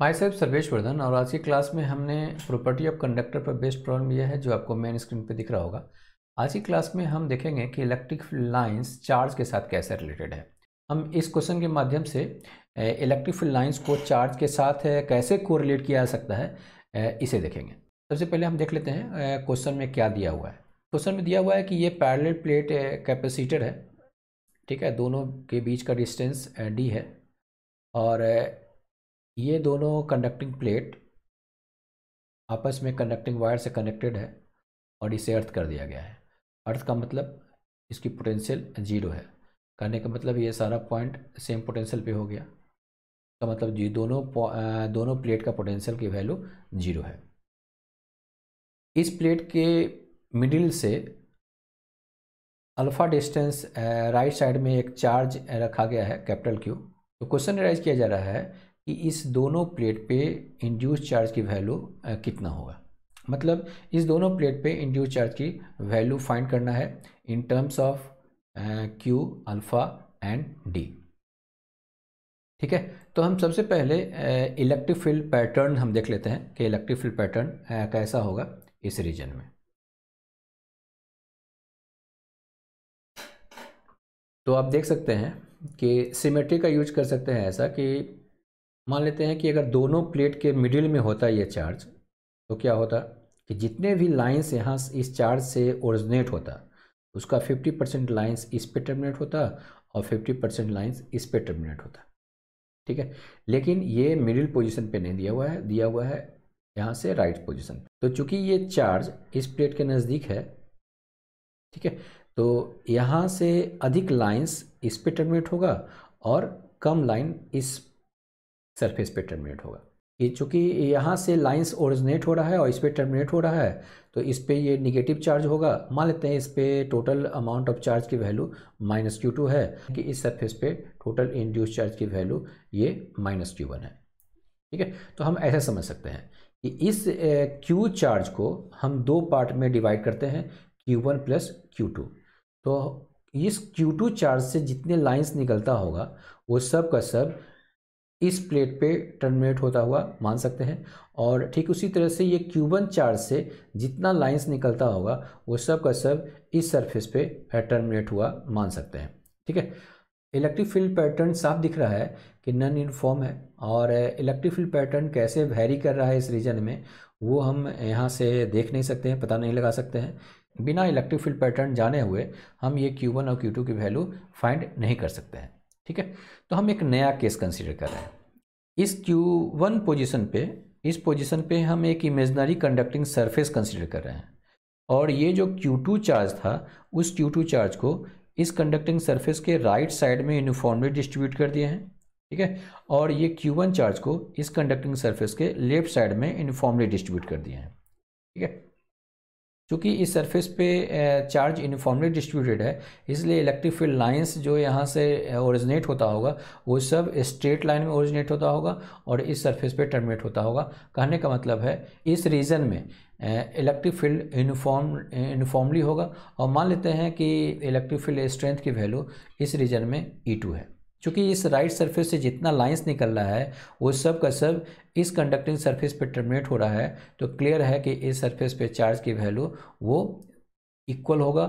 my self Sarvesh Vardhan और आज की क्लास में हमने प्रॉपर्टी ऑफ कंडक्टर पर बेस्ट प्रॉब्लम यह है जो आपको मेन स्क्रीन पर दिख रहा होगा आज की क्लास में हम देखेंगे कि इलेक्ट्रिक लाइन्स चार्ज के साथ कैसे रिलेटेड है हम इस क्वेश्चन के माध्यम से इलेक्ट्रिक फील्ड लाइन्स को चार्ज के साथ कैसे को किया जा सकता है इसे देखेंगे सबसे पहले हम देख लेते हैं क्वेश्चन में क्या दिया हुआ है क्वेश्चन में दिया हुआ है कि ये पैरेलल प्लेट कैपेसिटर है ठीक है दोनों के बीच का डिस्टेंस डी है और ये दोनों कंडक्टिंग प्लेट आपस में कंडक्टिंग वायर से कनेक्टेड है और इसे अर्थ कर दिया गया है अर्थ का मतलब इसकी पोटेंशियल जीरो है करने का मतलब ये सारा पॉइंट सेम पोटेंशियल पे हो गया का मतलब जी दोनों दोनों प्लेट का पोटेंशियल की वैल्यू जीरो है इस प्लेट के मिडिल से अल्फ़ा डिस्टेंस राइट साइड में एक चार्ज रखा गया है कैपिटल क्यू तो क्वेश्चन राइज किया जा रहा है कि इस दोनों प्लेट पे इंड्यूस चार्ज की वैल्यू कितना होगा मतलब इस दोनों प्लेट पे इंड्यूस चार्ज की वैल्यू फाइंड करना है in terms of Q alpha and D ठीक है तो हम सबसे पहले इलेक्ट्रिक फील्ड पैटर्न हम देख लेते हैं कि इलेक्ट्रिक फील्ड पैटर्न कैसा होगा इस रीजन में तो आप देख सकते हैं कि सिमेट्री का यूज कर सकते हैं ऐसा कि मान लेते हैं कि अगर दोनों प्लेट के मिडिल में होता ये चार्ज तो क्या होता कि जितने भी लाइन्स यहाँ इस चार्ज से ओरिजिनेट होता उसका 50 परसेंट लाइन्स इस पे टर्मिनेट होता और 50 परसेंट लाइन्स इस पे टर्मिनेट होता ठीक है लेकिन ये मिडिल पोजीशन पे नहीं दिया हुआ है दिया हुआ है यहाँ से राइट पोजीशन तो चूंकि ये चार्ज इस प्लेट के नज़दीक है ठीक है तो यहाँ से अधिक लाइन्स इस पे टर्मिनेट होगा और कम लाइन इस सरफेस पे टर्मिनेट होगा ये चूँकि यहाँ से लाइंस ओरिजिनेट हो रहा है और इस पर टर्मिनेट हो रहा है तो इस पर ये निगेटिव चार्ज होगा मान लेते हैं इस पर टोटल अमाउंट ऑफ चार्ज की वैल्यू माइनस क्यू टू है कि इस सरफेस पे टोटल इंड्यूस चार्ज की वैल्यू ये माइनस क्यू वन है ठीक है तो हम ऐसा समझ सकते हैं कि इस क्यू चार्ज को हम दो पार्ट में डिवाइड करते हैं Q one plus Q two तो इस क्यू टू चार्ज से जितने लाइन्स निकलता होगा वो सब का सब इस प्लेट पे टर्मिनेट होता हुआ मान सकते हैं और ठीक उसी तरह से ये क्यूबन चार्ज से जितना लाइंस निकलता होगा वो सब का सब इस सरफेस पे टर्मिनेट हुआ मान सकते हैं ठीक है इलेक्ट्रिक फील्ड पैटर्न साफ दिख रहा है कि नन यूनिफॉर्म है और इलेक्ट्रिक फील्ड पैटर्न कैसे वैरी कर रहा है इस रीजन में वो हम यहाँ से देख नहीं सकते हैं पता नहीं लगा सकते हैं बिना इलेक्ट्रिक फील्ड पैटर्न जाने हुए हम ये Q1 और Q2 की वैल्यू फाइंड नहीं कर सकते हैं ठीक है तो हम एक नया केस कंसिडर कर रहे हैं इस क्यू वन पोजिशन पे इस पोजीशन पे हम एक इमेजनरी कंडक्टिंग सरफेस कंसिडर कर रहे हैं और ये जो Q2 चार्ज था उस Q2 चार्ज को इस कंडक्टिंग सरफेस के राइट साइड में यूनिफॉर्मली डिस्ट्रीब्यूट कर दिए हैं ठीक है और ये Q1 चार्ज को इस कंडक्टिंग सरफेस के लेफ्ट साइड में यूनिफॉर्मली डिस्ट्रीब्यूट कर दिए हैं ठीक है चूँकि इस सरफेस पे चार्ज यूनिफॉर्मली डिस्ट्रीब्यूटेड है इसलिए इलेक्ट्रिक फील्ड लाइंस जो यहाँ से ओरिजिनेट होता होगा वो सब स्ट्रेट लाइन में ओरिजिनेट होता होगा और इस सरफेस पे टर्मिनेट होता होगा कहने का मतलब है इस रीजन में इलेक्ट्रिक फील्ड यूनिफॉर्म यूनिफॉर्मली होगा और मान लेते हैं कि इलेक्ट्रिक फील्ड स्ट्रेंथ की वैल्यू इस रीजन में ई e टू है चूँकि इस राइट सरफेस से जितना लाइंस निकल रहा है वो सब का सब इस कंडक्टिंग सरफेस पे टर्मिनेट हो रहा है तो क्लियर है कि इस सरफेस पे चार्ज की वैल्यू वो इक्वल होगा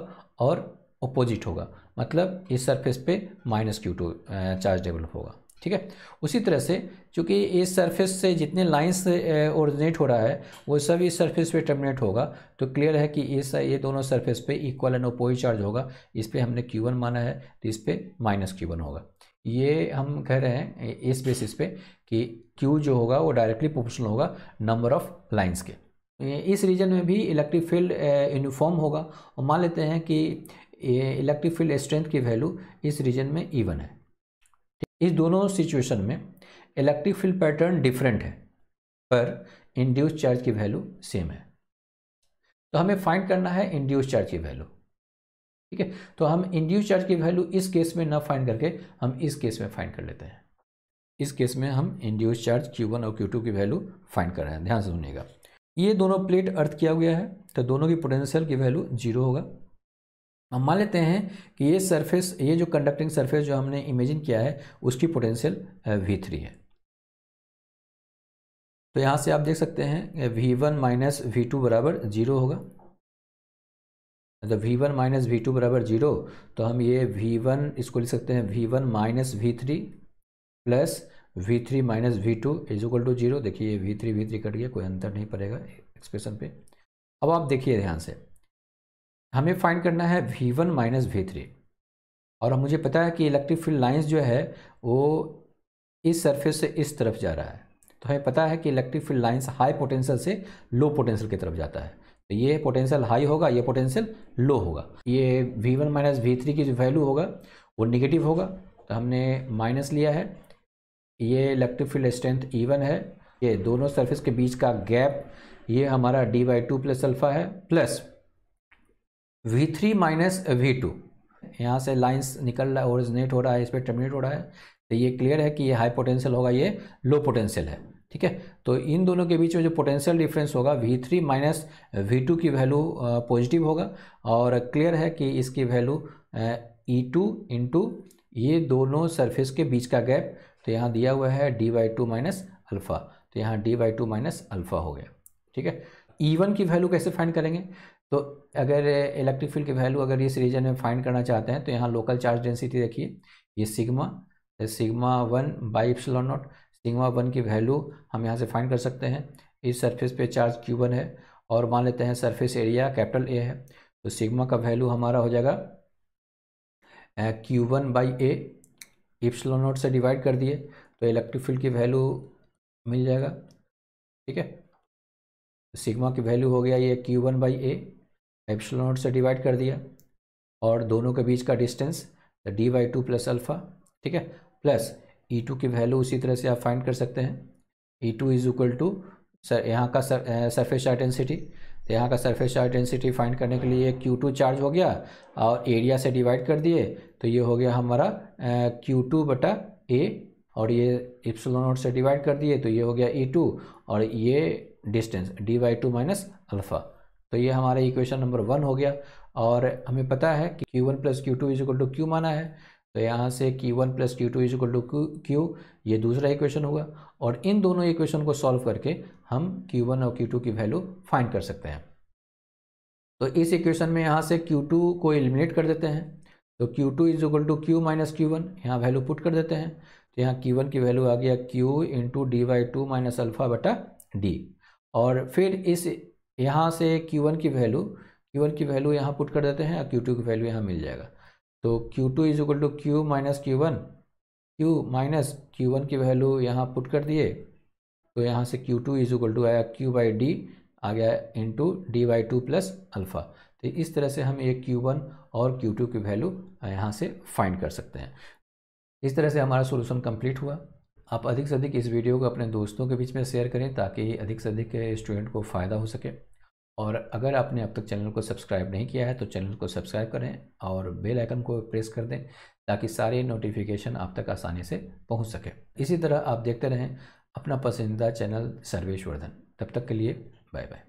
और अपोजिट होगा मतलब इस सरफेस पे minus Q two charge develop होगा ठीक है उसी तरह से चूँकि इस सरफेस से जितने लाइंस ओरिजिनेट हो रहा है वो सब इस सरफेस पे टर्मिनेट होगा तो क्लियर है कि इस ये दोनों सरफेस पे इक्वल एंड ओपोजिट चार्ज होगा इस पर हमने क्यू वन माना है तो इस पर माइनस क्यू वन होगा ये हम कह रहे हैं इस बेसिस पे कि क्यू जो होगा वो डायरेक्टली प्रोपोर्शनल होगा नंबर ऑफ लाइंस के इस रीजन में भी इलेक्ट्रिक फील्ड यूनिफॉर्म होगा और मान लेते हैं कि इलेक्ट्रिक फील्ड स्ट्रेंथ की वैल्यू इस रीजन में इवन है इस दोनों सिचुएशन में इलेक्ट्रिक फील्ड पैटर्न डिफरेंट है पर इंड्यूस चार्ज की वैल्यू सेम है तो हमें फाइंड करना है इंड्यूस चार्ज की वैल्यू ठीक है तो हम इंड्यूस चार्ज की वैल्यू इस केस में ना फाइंड करके हम इस केस में फाइंड कर लेते हैं इस केस में हम इंड्यूस चार्ज Q1 और Q2 की वैल्यू फाइंड कर रहे हैं ध्यान से सुनिएगा ये दोनों प्लेट अर्थ किया हुआ है तो दोनों की पोटेंशियल की वैल्यू जीरो होगा हम मान लेते हैं कि ये सरफेस ये जो कंडक्टिंग सरफेस जो हमने इमेजिन किया है उसकी पोटेंशियल वी थ्री है तो यहाँ से आप देख सकते हैं V one minus V two बराबर जीरो होगा जब V one minus V two बराबर जीरो तो हम ये वी वन इसको लिख सकते हैं V one minus V three plus V three minus V two is equal to zero देखिए ये V three V three cut गया कोई अंतर नहीं पड़ेगा एक्सप्रेशन पे अब आप देखिए ध्यान से हमें फाइंड करना है V one minus V three और मुझे पता है कि इलेक्ट्रिक फील्ड लाइन्स जो है वो इस सरफेस से इस तरफ जा रहा है तो हमें पता है कि electric field lines high potential से लो पोटेंशियल की तरफ जाता है तो ये पोटेंशियल हाई होगा ये पोटेंशियल लो होगा ये V one minus V three की जो वैल्यू होगा वो निगेटिव होगा तो हमने माइनस लिया है ये electric field strength E one है ये दोनों सर्फिस के बीच का गैप ये हमारा D by two plus alpha है plus V three minus V two यहाँ से लाइन्स निकल रहा है ओरिजिनेट हो रहा है इस पर टर्मिनेट हो रहा है तो ये क्लियर है कि ये हाई पोटेंशियल होगा ये लो पोटेंशियल है ठीक है तो इन दोनों के बीच में जो पोटेंशियल डिफरेंस होगा V three minus V two की वैल्यू पॉजिटिव होगा और क्लियर है कि इसकी वैल्यू ई टू इंटू ये दोनों सरफेस के बीच का गैप तो यहाँ दिया हुआ है D by two minus alpha तो यहाँ D by two minus alpha हो गया ठीक है ई e वन की वैल्यू कैसे फाइंड करेंगे तो अगर इलेक्ट्रिक फील्ड की वैल्यू अगर इस रीजन में फाइंड करना चाहते हैं तो यहाँ लोकल चार्ज डेंसिटी देखिए ये sigma sigma one by epsilon naught sigma one की वैल्यू हम यहाँ से फाइंड कर सकते हैं इस सरफेस पे चार्ज क्यू वन है और मान लेते हैं सरफेस एरिया कैपिटल ए है तो सिग्मा का वैल्यू हमारा हो जाएगा Q one by A epsilon naught से डिवाइड कर दिए तो इलेक्ट्रिक फील्ड की वैल्यू मिल जाएगा ठीक है सिग्मा की वैल्यू हो गया ये Q one by A epsilon naught से डिवाइड कर दिया और दोनों के बीच का distance D by two plus alpha ठीक है प्लस ई e टू की वैल्यू उसी तरह से आप फाइंड कर सकते हैं E two is equal to sir यहाँ का सर सरफेस चार्ज डेंसिटी तो यहाँ का सरफेस चार्ज डेंसिटी फाइंड करने के लिए क्यू टू चार्ज हो गया और एरिया से डिवाइड कर दिए तो ये हो गया हमारा क्यू टू बटा ए और ये इप्सलो नोट से डिवाइड कर दिए तो ये हो गया ई e टू और ये distance D by two minus alpha तो ये हमारा इक्वेशन नंबर वन हो गया और हमें पता है कि Q one plus Q two is equal to Q माना है तो यहाँ से Q one plus Q two equal to Q Q ये दूसरा इक्वेशन होगा और इन दोनों इक्वेशन को सॉल्व करके हम क्यू वन और क्यू टू की वैल्यू फाइंड कर सकते हैं तो इस इक्वेशन में यहाँ से क्यू टू को एलिमिनेट कर देते हैं तो Q two is equal to Q minus Q one यहाँ वैल्यू पुट कर देते हैं तो यहाँ क्यू वन की वैल्यू आ गया Q into D by two minus alpha बटा डी और फिर इस यहाँ से क्यू वन की वैल्यू क्यू वन की वैल्यू यहाँ पुट कर देते हैं और क्यू टू की वैल्यू यहाँ मिल जाएगा तो Q2 two is equal to Q minus Q one Q minus Q one की वैल्यू यहाँ पुट कर दिए तो यहाँ से Q2 two is equal to आया Q बाई डी आ गया into D by two plus alpha तो इस तरह से हम ये Q1 और Q2 की वैल्यू यहाँ से फाइंड कर सकते हैं इस तरह से हमारा सोल्यूशन कम्प्लीट हुआ आप अधिक से अधिक इस वीडियो को अपने दोस्तों के बीच में शेयर करें ताकि अधिक से अधिक स्टूडेंट को फ़ायदा हो सके और अगर आपने अब तक चैनल को सब्सक्राइब नहीं किया है तो चैनल को सब्सक्राइब करें और बेल आइकन को प्रेस कर दें ताकि सारे नोटिफिकेशन आप तक आसानी से पहुंच सके इसी तरह आप देखते रहें अपना पसंदीदा चैनल सर्वेश वर्धन तब तक के लिए बाय बाय